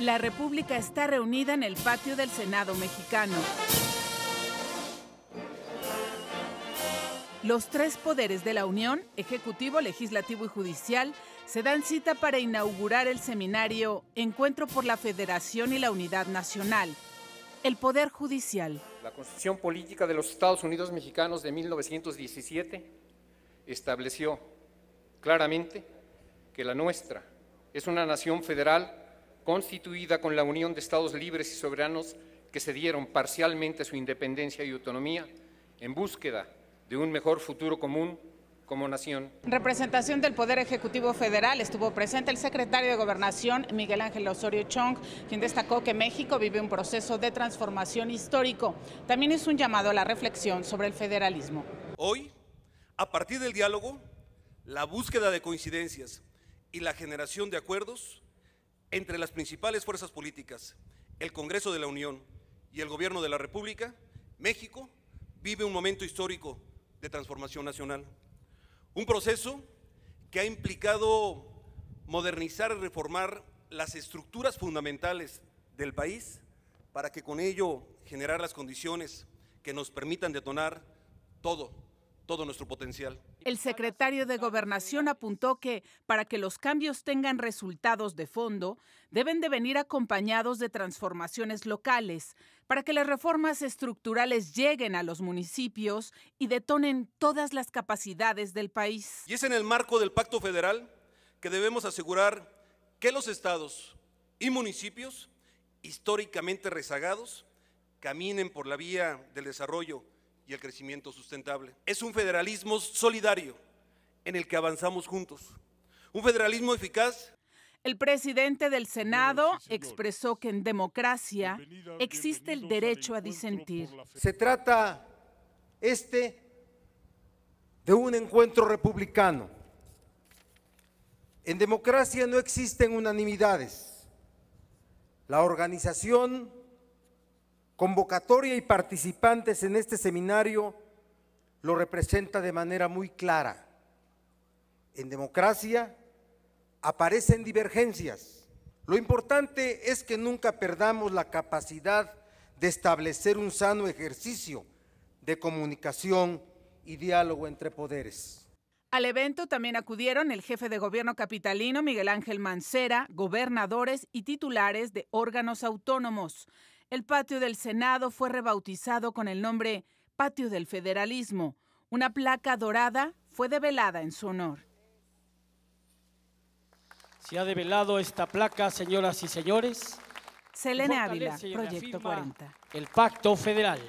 La República está reunida en el patio del Senado mexicano. Los tres poderes de la Unión, Ejecutivo, Legislativo y Judicial, se dan cita para inaugurar el seminario Encuentro por la Federación y la Unidad Nacional. El Poder Judicial. La Constitución Política de los Estados Unidos Mexicanos de 1917 estableció claramente que la nuestra es una nación federal constituida con la Unión de Estados Libres y Soberanos que se dieron parcialmente su independencia y autonomía en búsqueda de un mejor futuro común como nación. Representación del Poder Ejecutivo Federal estuvo presente el secretario de Gobernación, Miguel Ángel Osorio Chong, quien destacó que México vive un proceso de transformación histórico. También es un llamado a la reflexión sobre el federalismo. Hoy, a partir del diálogo, la búsqueda de coincidencias y la generación de acuerdos, entre las principales fuerzas políticas, el Congreso de la Unión y el Gobierno de la República, México vive un momento histórico de transformación nacional. Un proceso que ha implicado modernizar y reformar las estructuras fundamentales del país para que con ello generar las condiciones que nos permitan detonar todo todo nuestro potencial. El secretario de Gobernación apuntó que para que los cambios tengan resultados de fondo, deben de venir acompañados de transformaciones locales, para que las reformas estructurales lleguen a los municipios y detonen todas las capacidades del país. Y es en el marco del Pacto Federal que debemos asegurar que los estados y municipios históricamente rezagados caminen por la vía del desarrollo y el crecimiento sustentable. Es un federalismo solidario en el que avanzamos juntos. Un federalismo eficaz. El presidente del Senado expresó que en democracia existe el derecho a disentir. Se trata este de un encuentro republicano. En democracia no existen unanimidades. La organización convocatoria y participantes en este seminario lo representa de manera muy clara. En democracia aparecen divergencias. Lo importante es que nunca perdamos la capacidad de establecer un sano ejercicio de comunicación y diálogo entre poderes. Al evento también acudieron el jefe de gobierno capitalino Miguel Ángel Mancera, gobernadores y titulares de órganos autónomos. El patio del Senado fue rebautizado con el nombre Patio del Federalismo. Una placa dorada fue develada en su honor. Se ha develado esta placa, señoras y señores. Selene Ávila, Proyecto 40. El Pacto Federal.